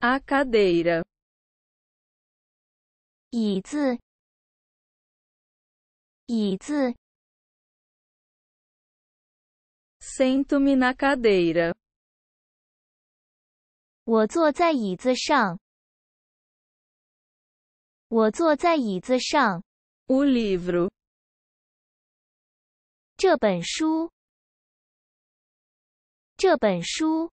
A cadeira. 椅子，椅子。Sento-me na cadeira. o livro. 这本书，这本书。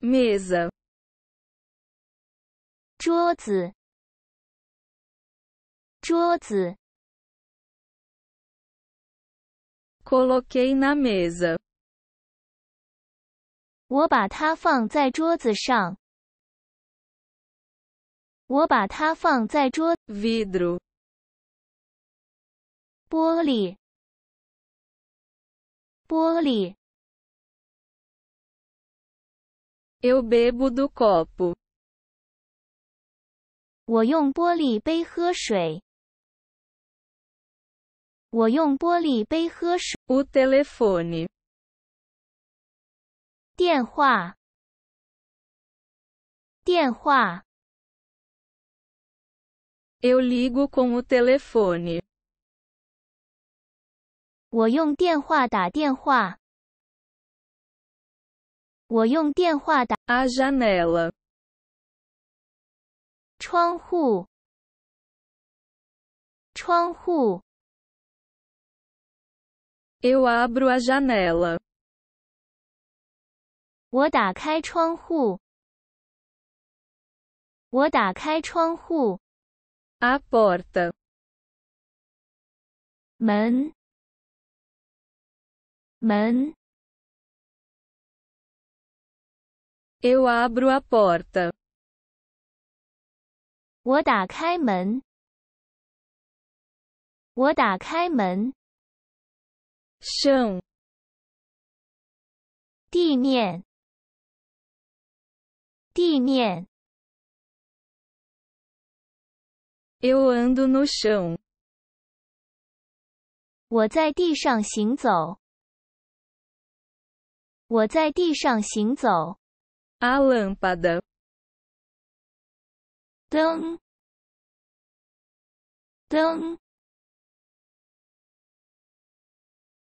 mesa 桌子桌子 coloquei na mesa 我把它放在桌子上。我把它放在桌 vidro 玻璃玻璃 Eu bebo do copo. 我用玻璃杯喝水。我用玻璃杯喝水。O telefone. Eu ligo com o telefone. 我用电话打电话。我用电话打。A janela，窗户，窗户。Eu abro a janela，我打开窗户。我打开窗户。A porta，门，门。abro a porta. 我打开门。我打开门。chão。地面。地面。Eu ando no chão。我在地上行走。我在地上行走。A lâmpada. Tão. Tão.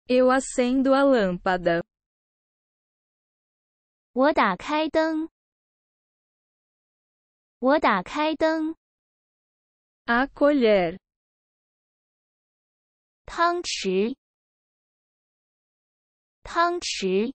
Eu acendo a lâmpada. 我打开灯。我打开灯。A colher. chi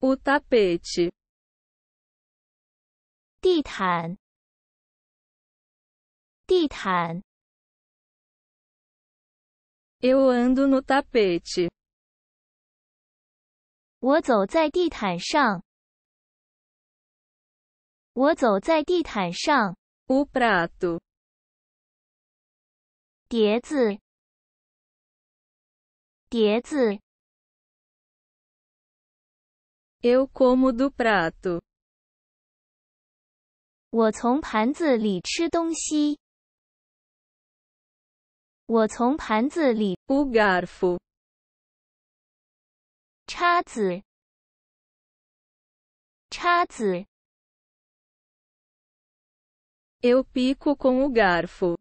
O tapete. Eu ando no tapete. O prato. 碟子。碟子。Eu como do prato. 我从盘子里吃东西。我从盘子里。u garfo，叉子，叉子。Eu pico com o garfo。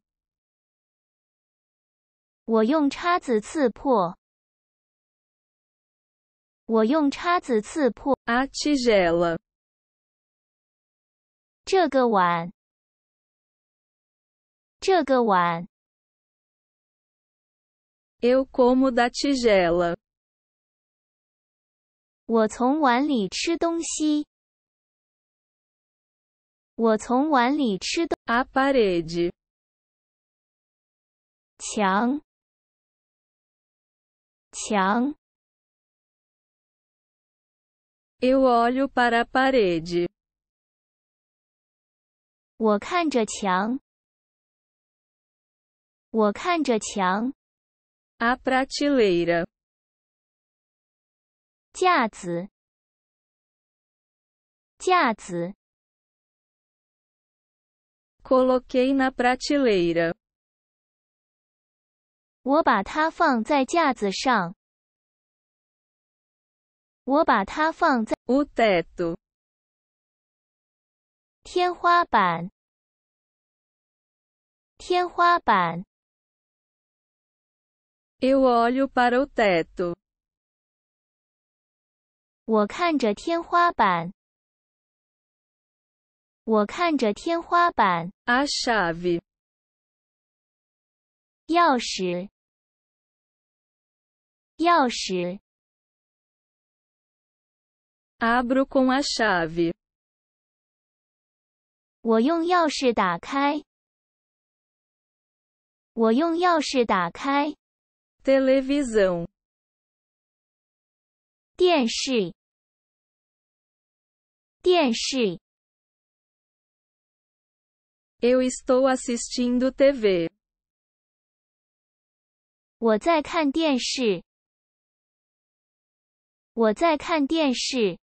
我用叉子刺破。我用叉子刺破。A tigela。这个碗。这个碗。Eu como da tigela。我从碗里吃东西。我从碗里吃。A parede。墙。墙。Eu olho para a parede. 我看着墙。我看着墙。A prateleira. Coloquei na prateleira. 我把它放在架子上。我把它放在。o teto，天花板，天花板。eu olho para o teto，我看着天花板。我看着天花板。a chave，钥匙，钥匙。Abro com a chave. 我用钥匙打开。我用钥匙打开。Televisão. estou assistindo TV. 我在看电视。我在看电视。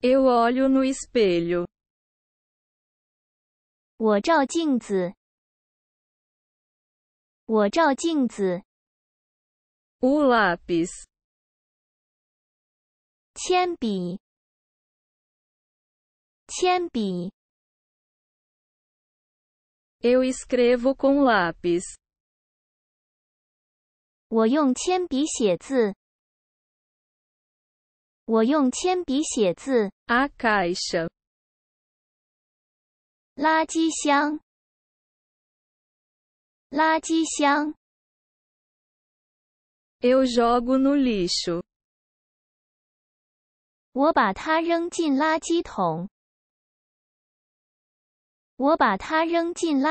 Eu olho no espelho. 我照镜子。我照镜子。O lápis. Eu escrevo com lápis. 我用铅笔写字。我用铅笔写字。阿卡什。垃圾箱。垃圾箱。Eu jogo no lixo。我把它扔进垃圾桶。我把它扔进垃。